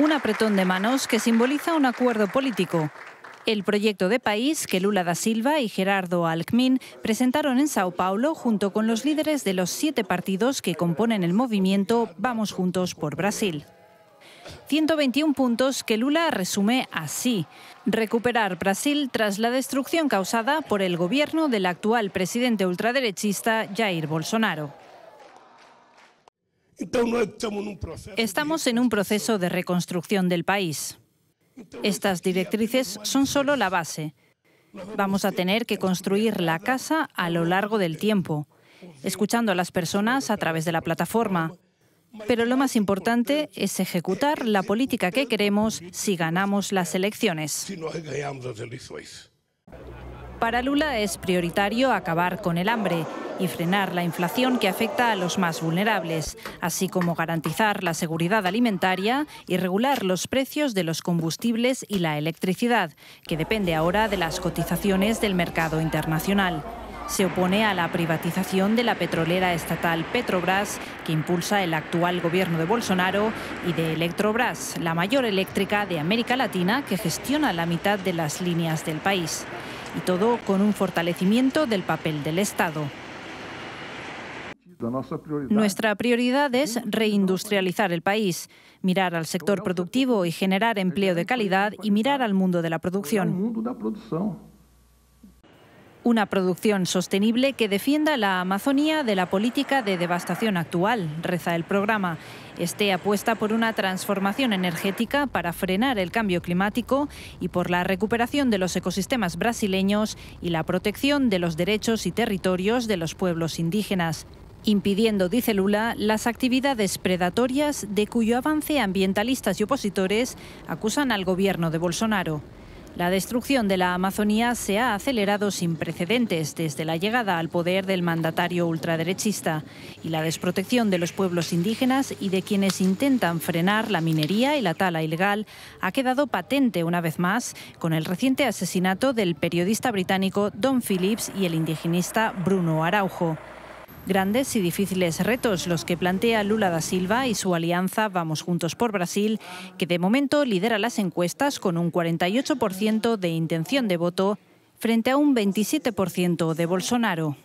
Un apretón de manos que simboliza un acuerdo político. El proyecto de país que Lula da Silva y Gerardo Alcmin presentaron en Sao Paulo junto con los líderes de los siete partidos que componen el movimiento Vamos Juntos por Brasil. 121 puntos que Lula resume así. Recuperar Brasil tras la destrucción causada por el gobierno del actual presidente ultraderechista Jair Bolsonaro. Estamos en un proceso de reconstrucción del país. Estas directrices son solo la base. Vamos a tener que construir la casa a lo largo del tiempo, escuchando a las personas a través de la plataforma. Pero lo más importante es ejecutar la política que queremos si ganamos las elecciones. Para Lula es prioritario acabar con el hambre y frenar la inflación que afecta a los más vulnerables, así como garantizar la seguridad alimentaria y regular los precios de los combustibles y la electricidad, que depende ahora de las cotizaciones del mercado internacional se opone a la privatización de la petrolera estatal Petrobras, que impulsa el actual gobierno de Bolsonaro, y de Electrobras, la mayor eléctrica de América Latina, que gestiona la mitad de las líneas del país. Y todo con un fortalecimiento del papel del Estado. Nuestra prioridad es reindustrializar el país, mirar al sector productivo y generar empleo de calidad y mirar al mundo de la producción. Una producción sostenible que defienda la Amazonía de la política de devastación actual, reza el programa. Esté apuesta por una transformación energética para frenar el cambio climático y por la recuperación de los ecosistemas brasileños y la protección de los derechos y territorios de los pueblos indígenas impidiendo, dice Lula, las actividades predatorias de cuyo avance ambientalistas y opositores acusan al gobierno de Bolsonaro. La destrucción de la Amazonía se ha acelerado sin precedentes desde la llegada al poder del mandatario ultraderechista y la desprotección de los pueblos indígenas y de quienes intentan frenar la minería y la tala ilegal ha quedado patente una vez más con el reciente asesinato del periodista británico Don Phillips y el indigenista Bruno Araujo. Grandes y difíciles retos los que plantea Lula da Silva y su alianza Vamos Juntos por Brasil, que de momento lidera las encuestas con un 48% de intención de voto frente a un 27% de Bolsonaro.